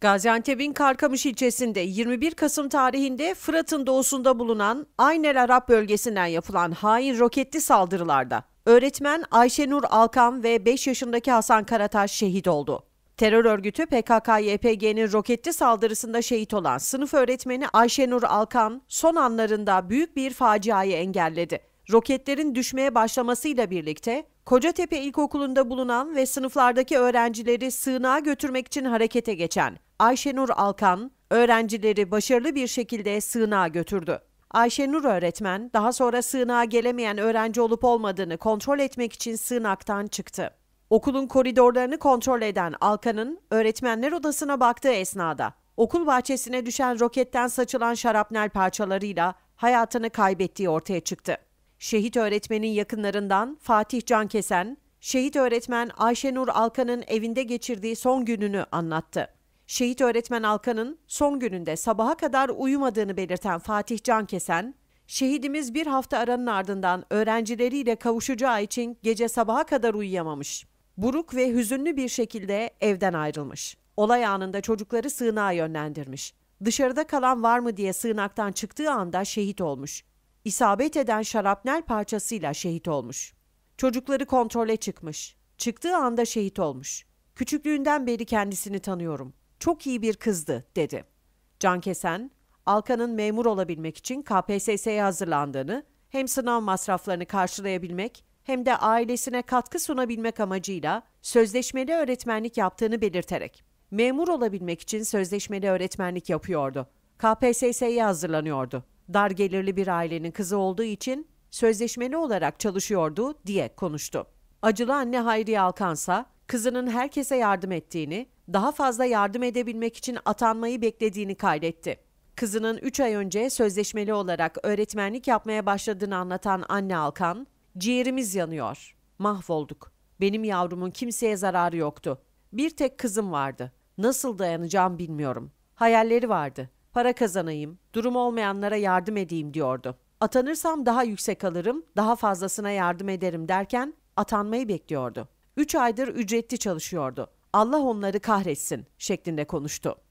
Gaziantep'in Karkamış ilçesinde 21 Kasım tarihinde Fırat'ın doğusunda bulunan Aynel Arap bölgesinden yapılan hain roketli saldırılarda öğretmen Ayşenur Alkan ve 5 yaşındaki Hasan Karataş şehit oldu. Terör örgütü PKK-YPG'nin roketli saldırısında şehit olan sınıf öğretmeni Ayşenur Alkan son anlarında büyük bir faciayı engelledi. Roketlerin düşmeye başlamasıyla birlikte Kocatepe İlkokulu'nda bulunan ve sınıflardaki öğrencileri sığınağa götürmek için harekete geçen Ayşenur Alkan, öğrencileri başarılı bir şekilde sığınağa götürdü. Ayşenur öğretmen daha sonra sığınağa gelemeyen öğrenci olup olmadığını kontrol etmek için sığınaktan çıktı. Okulun koridorlarını kontrol eden Alkan'ın öğretmenler odasına baktığı esnada okul bahçesine düşen roketten saçılan şarapnel parçalarıyla hayatını kaybettiği ortaya çıktı. Şehit öğretmenin yakınlarından Fatih Cankesen, şehit öğretmen Ayşenur Alkan'ın evinde geçirdiği son gününü anlattı. Şehit öğretmen Alkan'ın son gününde sabaha kadar uyumadığını belirten Fatih Cankesen, şehidimiz bir hafta aranın ardından öğrencileriyle kavuşacağı için gece sabaha kadar uyuyamamış. Buruk ve hüzünlü bir şekilde evden ayrılmış. Olay anında çocukları sığınağa yönlendirmiş. Dışarıda kalan var mı diye sığınaktan çıktığı anda şehit olmuş isabet eden şarapnel parçasıyla şehit olmuş. Çocukları kontrole çıkmış. Çıktığı anda şehit olmuş. Küçüklüğünden beri kendisini tanıyorum. Çok iyi bir kızdı, dedi. Can Kesen, Alkan'ın memur olabilmek için KPSS'ye hazırlandığını, hem sınav masraflarını karşılayabilmek hem de ailesine katkı sunabilmek amacıyla sözleşmeli öğretmenlik yaptığını belirterek memur olabilmek için sözleşmeli öğretmenlik yapıyordu. KPSS'ye hazırlanıyordu dar gelirli bir ailenin kızı olduğu için sözleşmeli olarak çalışıyordu diye konuştu. Acılı anne Hayriye Alkansa kızının herkese yardım ettiğini, daha fazla yardım edebilmek için atanmayı beklediğini kaydetti. Kızının 3 ay önce sözleşmeli olarak öğretmenlik yapmaya başladığını anlatan anne Alkan, "Ciğerimiz yanıyor. Mahvolduk. Benim yavrumun kimseye zararı yoktu. Bir tek kızım vardı. Nasıl dayanacağım bilmiyorum. Hayalleri vardı para kazanayım, durum olmayanlara yardım edeyim diyordu. Atanırsam daha yüksek alırım, daha fazlasına yardım ederim derken atanmayı bekliyordu. 3 aydır ücretli çalışıyordu. Allah onları kahretsin şeklinde konuştu.